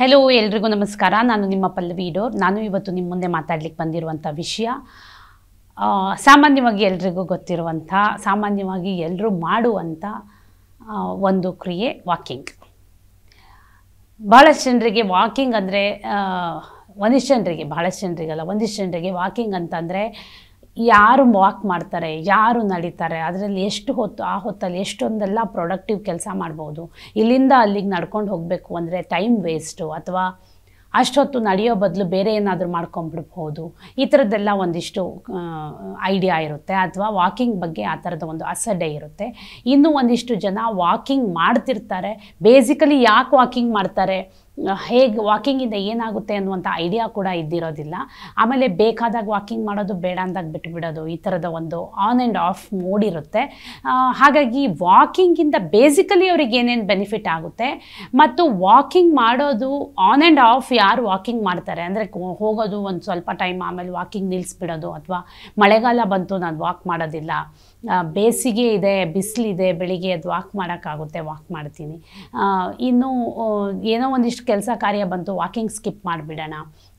hello ಎಲ್ರಿಗೂ ನಮಸ್ಕಾರ ನಾನು ನಿಮ್ಮ ಪಲ್ಲವಿ ಇಡೋರ್ ನಾನು ಇವತ್ತು ನಿಮ್ಮ ಮುಂದೆ ಮಾತಾಡ್ಲಿಕ್ಕೆ ಬಂದಿರುವಂಥ ವಿಷಯ ಸಾಮಾನ್ಯವಾಗಿ ಎಲ್ರಿಗೂ ಗೊತ್ತಿರುವಂಥ ಸಾಮಾನ್ಯವಾಗಿ ಎಲ್ಲರೂ ಮಾಡುವಂಥ ಒಂದು ಕ್ರಿಯೆ ವಾಕಿಂಗ್ ಭಾಳಷ್ಟು ಜನರಿಗೆ ವಾಕಿಂಗ್ ಅಂದರೆ ಒಂದಿಷ್ಟು ಜನರಿಗೆ ಭಾಳಷ್ಟು ಜನರಿಗೆಲ್ಲ ಒಂದಿಷ್ಟು ಜನರಿಗೆ ವಾಕಿಂಗ್ ಅಂತಂದರೆ ಯಾರು ವಾಕ್ ಮಾಡ್ತಾರೆ ಯಾರು ನಡೀತಾರೆ ಅದರಲ್ಲಿ ಎಷ್ಟು ಹೊತ್ತು ಆ ಹೊತ್ತಲ್ಲಿ ಎಷ್ಟೊಂದೆಲ್ಲ ಪ್ರೊಡಕ್ಟಿವ್ ಕೆಲಸ ಮಾಡ್ಬೋದು ಇಲ್ಲಿಂದ ಅಲ್ಲಿಗೆ ನಡ್ಕೊಂಡು ಹೋಗಬೇಕು ಅಂದರೆ ಟೈಮ್ ವೇಸ್ಟು ಅಥವಾ ಅಷ್ಟೊತ್ತು ನಡೆಯೋ ಬದಲು ಬೇರೆ ಏನಾದರೂ ಮಾಡ್ಕೊಂಬಿಡ್ಬೋದು ಈ ಥರದ್ದೆಲ್ಲ ಒಂದಿಷ್ಟು ಐಡಿಯಾ ಇರುತ್ತೆ ಅಥವಾ ವಾಕಿಂಗ್ ಬಗ್ಗೆ ಆ ಥರದ ಒಂದು ಅಸಡ್ಡೆ ಇರುತ್ತೆ ಇನ್ನೂ ಒಂದಿಷ್ಟು ಜನ ವಾಕಿಂಗ್ ಮಾಡ್ತಿರ್ತಾರೆ ಬೇಸಿಕಲಿ ಯಾಕೆ ವಾಕಿಂಗ್ ಮಾಡ್ತಾರೆ ಹೇಗೆ ವಾಕಿಂಗಿಂದ ಏನಾಗುತ್ತೆ ಅನ್ನುವಂಥ ಐಡಿಯಾ ಕೂಡ ಇದ್ದಿರೋದಿಲ್ಲ ಆಮೇಲೆ ಬೇಕಾದಾಗ ವಾಕಿಂಗ್ ಮಾಡೋದು ಬೇಡ ಅಂದಾಗ ಬಿಟ್ಟುಬಿಡೋದು ಈ ಥರದ ಒಂದು ಆನ್ ಆ್ಯಂಡ್ ಆಫ್ ಮೋಡ್ ಇರುತ್ತೆ ಹಾಗಾಗಿ ವಾಕಿಂಗಿಂದ ಬೇಸಿಕಲಿ ಅವ್ರಿಗೆ ಏನೇನು ಬೆನಿಫಿಟ್ ಆಗುತ್ತೆ ಮತ್ತು ವಾಕಿಂಗ್ ಮಾಡೋದು ಆನ್ ಆ್ಯಂಡ್ ಆಫ್ ಯಾರು ವಾಕಿಂಗ್ ಮಾಡ್ತಾರೆ ಅಂದರೆ ಹೋಗೋದು ಒಂದು ಸ್ವಲ್ಪ ಟೈಮ್ ಆಮೇಲೆ ವಾಕಿಂಗ್ ನಿಲ್ಲಿಸ್ಬಿಡೋದು ಅಥವಾ ಮಳೆಗಾಲ ಬಂತು ನಾನು ವಾಕ್ ಮಾಡೋದಿಲ್ಲ ಬೇಸಿಗೆ ಇದೆ ಬಿಸಿಲಿದೆ ಬೆಳಿಗ್ಗೆ ಅದು ವಾಕ್ ಮಾಡೋಕ್ಕಾಗುತ್ತೆ ವಾಕ್ ಮಾಡ್ತೀನಿ ಇನ್ನು ಏನೋ ಒಂದಿಷ್ಟು ಕೆಲಸ ಕಾರ್ಯ ಬಂತು ವಾಕಿಂಗ್ ಸ್ಕಿಪ್ ಮಾಡಿಬಿಡೋಣ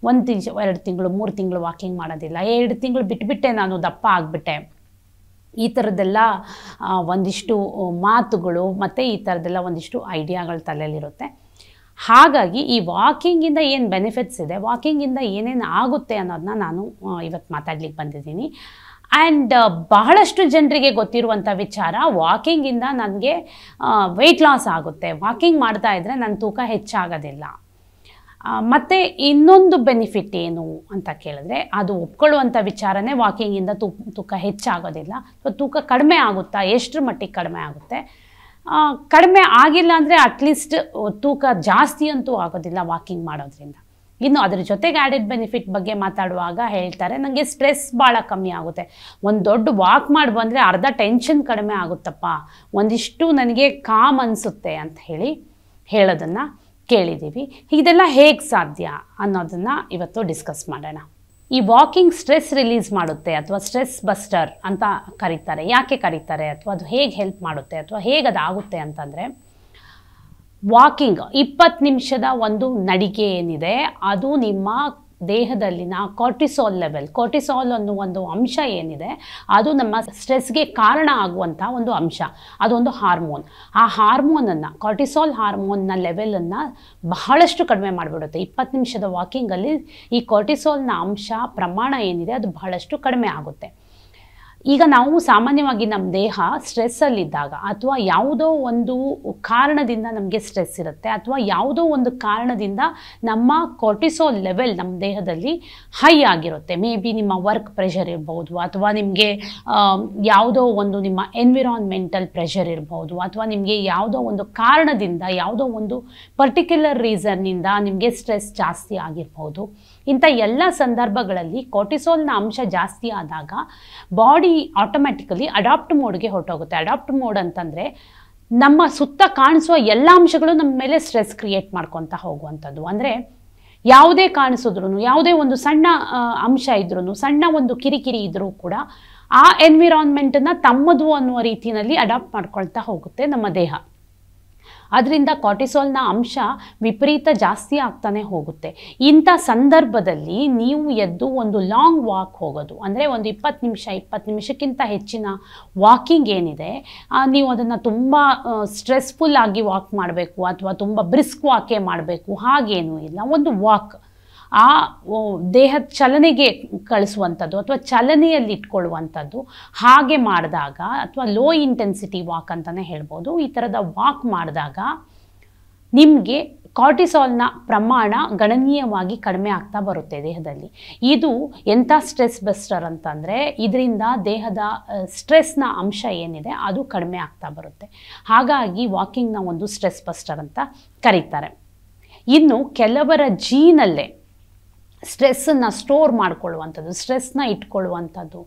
ಒಂದು ತಿಂಗ್ ಎರಡು ತಿಂಗಳು ಮೂರು ತಿಂಗಳು ವಾಕಿಂಗ್ ಮಾಡೋದಿಲ್ಲ ಎರಡು ತಿಂಗಳು ಬಿಟ್ಬಿಟ್ಟೆ ನಾನು ದಪ್ಪ ಆಗಿಬಿಟ್ಟೆ ಈ ಥರದ್ದೆಲ್ಲ ಒಂದಿಷ್ಟು ಮಾತುಗಳು ಮತ್ತು ಈ ಥರದ್ದೆಲ್ಲ ಒಂದಿಷ್ಟು ಐಡಿಯಾಗಳು ತಲೆಯಲ್ಲಿರುತ್ತೆ ಹಾಗಾಗಿ ಈ ವಾಕಿಂಗಿಂದ ಏನು ಬೆನಿಫಿಟ್ಸ್ ಇದೆ ವಾಕಿಂಗಿಂದ ಏನೇನು ಆಗುತ್ತೆ ಅನ್ನೋದನ್ನ ನಾನು ಇವತ್ತು ಮಾತಾಡ್ಲಿಕ್ಕೆ ಬಂದಿದ್ದೀನಿ ಆ್ಯಂಡ್ uh, ಬಹಳಷ್ಟು ಜನರಿಗೆ ಗೊತ್ತಿರುವಂಥ ವಿಚಾರ ವಾಕಿಂಗಿಂದ ನನಗೆ ವೆಯ್ಟ್ ಲಾಸ್ ಆಗುತ್ತೆ ವಾಕಿಂಗ್ ಮಾಡ್ತಾ ಇದ್ದರೆ ನನ್ನ ತೂಕ ಹೆಚ್ಚಾಗೋದಿಲ್ಲ ಮತ್ತು ಇನ್ನೊಂದು ಬೆನಿಫಿಟ್ ಏನು ಅಂತ ಕೇಳಿದ್ರೆ ಅದು ಒಪ್ಕೊಳ್ಳುವಂಥ ವಿಚಾರನೇ ವಾಕಿಂಗಿಂದ ತೂ ತೂಕ ಹೆಚ್ಚಾಗೋದಿಲ್ಲ ತೂಕ ಕಡಿಮೆ ಆಗುತ್ತಾ ಎಷ್ಟರ ಮಟ್ಟಿಗೆ ಕಡಿಮೆ ಆಗುತ್ತೆ ಕಡಿಮೆ ಆಗಿಲ್ಲ ಅಂದರೆ ಅಟ್ಲೀಸ್ಟ್ ತೂಕ ಜಾಸ್ತಿ ಅಂತೂ ಆಗೋದಿಲ್ಲ ವಾಕಿಂಗ್ ಮಾಡೋದ್ರಿಂದ ಇನ್ನು ಅದ್ರ ಜೊತೆಗೆ ಆ್ಯಡೆಡ್ ಬೆನಿಫಿಟ್ ಬಗ್ಗೆ ಮಾತಾಡುವಾಗ ಹೇಳ್ತಾರೆ ನನಗೆ ಸ್ಟ್ರೆಸ್ ಭಾಳ ಕಮ್ಮಿ ಆಗುತ್ತೆ ಒಂದು ದೊಡ್ಡ ವಾಕ್ ಮಾಡಿ ಬಂದರೆ ಅರ್ಧ ಟೆನ್ಷನ್ ಕಡಿಮೆ ಆಗುತ್ತಪ್ಪ ಒಂದಿಷ್ಟು ನನಗೆ ಕಾಮ್ ಅನಿಸುತ್ತೆ ಅಂತ ಹೇಳಿ ಹೇಳೋದನ್ನು ಕೇಳಿದ್ದೀವಿ ಇದೆಲ್ಲ ಹೇಗೆ ಸಾಧ್ಯ ಅನ್ನೋದನ್ನು ಇವತ್ತು ಡಿಸ್ಕಸ್ ಮಾಡೋಣ ಈ ವಾಕಿಂಗ್ ಸ್ಟ್ರೆಸ್ ರಿಲೀಸ್ ಮಾಡುತ್ತೆ ಅಥವಾ ಸ್ಟ್ರೆಸ್ ಬಸ್ಟರ್ ಅಂತ ಕರೀತಾರೆ ಯಾಕೆ ಕರೀತಾರೆ ಅಥವಾ ಅದು ಹೇಗೆ ಹೆಲ್ಪ್ ಮಾಡುತ್ತೆ ಅಥವಾ ಹೇಗೆ ಅದಾಗುತ್ತೆ ಅಂತಂದರೆ ವಾಕಿಂಗ್ ಇಪ್ಪತ್ತು ನಿಮಿಷದ ಒಂದು ನಡಿಗೆ ಏನಿದೆ ಅದು ನಿಮ್ಮ ದೇಹದಲ್ಲಿನ ಕಾರ್ಟಿಸೋಲ್ ಲೆವೆಲ್ ಕಾರ್ಟಿಸೋಲ್ ಅನ್ನೋ ಒಂದು ಅಂಶ ಏನಿದೆ ಅದು ನಮ್ಮ ಸ್ಟ್ರೆಸ್ಗೆ ಕಾರಣ ಆಗುವಂಥ ಒಂದು ಅಂಶ ಅದೊಂದು ಹಾರ್ಮೋನ್ ಆ ಹಾರ್ಮೋನನ್ನು ಕಾರ್ಟಿಸೋಲ್ ಹಾರ್ಮೋನ್ನ ಲೆವೆಲನ್ನು ಬಹಳಷ್ಟು ಕಡಿಮೆ ಮಾಡಿಬಿಡುತ್ತೆ ಇಪ್ಪತ್ತು ನಿಮಿಷದ ವಾಕಿಂಗಲ್ಲಿ ಈ ಕೊರ್ಟಿಸೋಲ್ನ ಅಂಶ ಪ್ರಮಾಣ ಏನಿದೆ ಅದು ಬಹಳಷ್ಟು ಕಡಿಮೆ ಆಗುತ್ತೆ ಈಗ ನಾವು ಸಾಮಾನ್ಯವಾಗಿ ನಮ್ಮ ದೇಹ ಸ್ಟ್ರೆಸ್ಸಲ್ಲಿದ್ದಾಗ ಅಥವಾ ಯಾವುದೋ ಒಂದು ಕಾರಣದಿಂದ ನಮಗೆ ಸ್ಟ್ರೆಸ್ ಇರುತ್ತೆ ಅಥವಾ ಯಾವುದೋ ಒಂದು ಕಾರಣದಿಂದ ನಮ್ಮ ಕೊರ್ಟಿಸೋಲ್ ಲೆವೆಲ್ ನಮ್ಮ ದೇಹದಲ್ಲಿ ಹೈ ಆಗಿರುತ್ತೆ ಮೇ ಬಿ ನಿಮ್ಮ ವರ್ಕ್ ಪ್ರೆಷರ್ ಇರ್ಬೋದು ಅಥವಾ ನಿಮಗೆ ಯಾವುದೋ ಒಂದು ನಿಮ್ಮ ಎನ್ವಿರಾನ್ಮೆಂಟಲ್ ಪ್ರೆಷರ್ ಇರ್ಬೋದು ಅಥವಾ ನಿಮಗೆ ಯಾವುದೋ ಒಂದು ಕಾರಣದಿಂದ ಯಾವುದೋ ಒಂದು ಪರ್ಟಿಕ್ಯುಲರ್ ರೀಸನ್ನಿಂದ ನಿಮಗೆ ಸ್ಟ್ರೆಸ್ ಜಾಸ್ತಿ ಆಗಿರ್ಬೋದು ಇಂಥ ಎಲ್ಲ ಸಂದರ್ಭಗಳಲ್ಲಿ ಕೋಟಿಸೋಲ್ನ ಅಂಶ ಜಾಸ್ತಿ ಆದಾಗ ಬಾಡಿ ಆಟೋಮ್ಯಾಟಿಕಲಿ ಅಡಾಪ್ಟ್ ಮೋಡ್ಗೆ ಹೊರಟೋಗುತ್ತೆ ಅಡಾಪ್ಟ್ ಮೋಡ್ ಅಂತಂದರೆ ನಮ್ಮ ಸುತ್ತ ಕಾಣಿಸುವ ಎಲ್ಲ ಅಂಶಗಳು ನಮ್ಮ ಮೇಲೆ ಸ್ಟ್ರೆಸ್ ಕ್ರಿಯೇಟ್ ಮಾಡ್ಕೊತಾ ಹೋಗುವಂಥದ್ದು ಅಂದರೆ ಯಾವುದೇ ಕಾಣಿಸಿದ್ರು ಯಾವುದೇ ಒಂದು ಸಣ್ಣ ಅಂಶ ಇದ್ರೂ ಸಣ್ಣ ಒಂದು ಕಿರಿಕಿರಿ ಇದ್ರೂ ಕೂಡ ಆ ಎನ್ವಿರಾನ್ಮೆಂಟನ್ನು ತಮ್ಮದು ಅನ್ನುವ ರೀತಿಯಲ್ಲಿ ಅಡಾಪ್ಟ್ ಮಾಡ್ಕೊಳ್ತಾ ಹೋಗುತ್ತೆ ನಮ್ಮ ದೇಹ ಅದರಿಂದ ಕಾರ್ಟಿಸೋಲ್ನ ಅಂಶ ವಿಪರೀತ ಜಾಸ್ತಿ ಆಗ್ತಾನೆ ಹೋಗುತ್ತೆ ಇಂಥ ಸಂದರ್ಭದಲ್ಲಿ ನೀವು ಎದ್ದು ಒಂದು ಲಾಂಗ್ ವಾಕ್ ಹೋಗೋದು ಅಂದರೆ ಒಂದು ಇಪ್ಪತ್ತು ನಿಮಿಷ ಇಪ್ಪತ್ತು ನಿಮಿಷಕ್ಕಿಂತ ಹೆಚ್ಚಿನ ವಾಕಿಂಗ್ ಏನಿದೆ ನೀವು ಅದನ್ನು ತುಂಬ ಸ್ಟ್ರೆಸ್ಫುಲ್ ಆಗಿ ವಾಕ್ ಮಾಡಬೇಕು ಅಥವಾ ತುಂಬ ಬ್ರಿಸ್ಕ್ ವಾಕೇ ಮಾಡಬೇಕು ಹಾಗೇನೂ ಇಲ್ಲ ಒಂದು ವಾಕ್ ಆ ದೇಹದ ಚಲನೆಗೆ ಕಳಿಸುವಂಥದ್ದು ಅಥವಾ ಚಲನೆಯಲ್ಲಿ ಇಟ್ಕೊಳ್ಳುವಂಥದ್ದು ಹಾಗೆ ಮಾಡಿದಾಗ ಅಥವಾ ಲೋ ಇಂಟೆನ್ಸಿಟಿ ವಾಕ್ ಅಂತಲೇ ಹೇಳ್ಬೋದು ಈ ಥರದ ವಾಕ್ ಮಾಡಿದಾಗ ನಿಮಗೆ ಕಾರ್ಟಿಸಾಲ್ನ ಪ್ರಮಾಣ ಗಣನೀಯವಾಗಿ ಕಡಿಮೆ ಆಗ್ತಾ ಬರುತ್ತೆ ದೇಹದಲ್ಲಿ ಇದು ಎಂಥ ಸ್ಟ್ರೆಸ್ ಬಸ್ಟರ್ ಅಂತಂದರೆ ಇದರಿಂದ ದೇಹದ ಸ್ಟ್ರೆಸ್ನ ಅಂಶ ಏನಿದೆ ಅದು ಕಡಿಮೆ ಆಗ್ತಾ ಬರುತ್ತೆ ಹಾಗಾಗಿ ವಾಕಿಂಗ್ನ ಒಂದು ಸ್ಟ್ರೆಸ್ ಬಸ್ಟರ್ ಅಂತ ಕರೀತಾರೆ ಇನ್ನು ಕೆಲವರ ಜೀನಲ್ಲೇ ಸ್ಟ್ರೆಸ್ಸನ್ನು ಸ್ಟೋರ್ ಮಾಡ್ಕೊಳ್ಳುವಂಥದ್ದು ಸ್ಟ್ರೆಸ್ನ ಇಟ್ಕೊಳ್ಳುವಂಥದ್ದು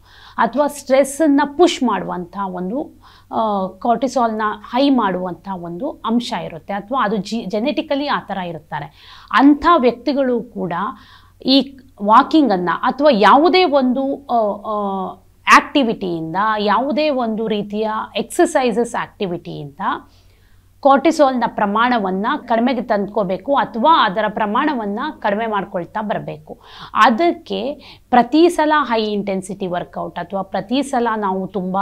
ಅಥವಾ ಸ್ಟ್ರೆಸ್ಸನ್ನು ಪುಷ್ ಮಾಡುವಂಥ ಒಂದು ಕಾರ್ಟಿಸಾಲ್ನ ಹೈ ಮಾಡುವಂಥ ಒಂದು ಅಂಶ ಇರುತ್ತೆ ಅಥವಾ ಅದು ಜಿ ಜೆನೆಟಿಕಲಿ ಆ ಥರ ಇರುತ್ತಾರೆ ಅಂಥ ವ್ಯಕ್ತಿಗಳು ಕೂಡ ಈ ವಾಕಿಂಗನ್ನು ಅಥವಾ ಯಾವುದೇ ಒಂದು ಆ್ಯಕ್ಟಿವಿಟಿಯಿಂದ ಯಾವುದೇ ಒಂದು ರೀತಿಯ ಎಕ್ಸಸೈಸಸ್ ಆ್ಯಕ್ಟಿವಿಟಿಯಿಂದ ಕೋರ್ಟಿಸೋಲ್ನ ಪ್ರಮಾಣವನ್ನು ಕಡಿಮೆಗೆ ತಂದ್ಕೋಬೇಕು ಅಥವಾ ಅದರ ಪ್ರಮಾಣವನ್ನು ಕಡಿಮೆ ಮಾಡ್ಕೊಳ್ತಾ ಬರಬೇಕು ಅದಕ್ಕೆ ಪ್ರತಿ ಸಲ ಹೈ ಇಂಟೆನ್ಸಿಟಿ ವರ್ಕೌಟ್ ಅಥವಾ ಪ್ರತಿ ಸಲ ನಾವು ತುಂಬ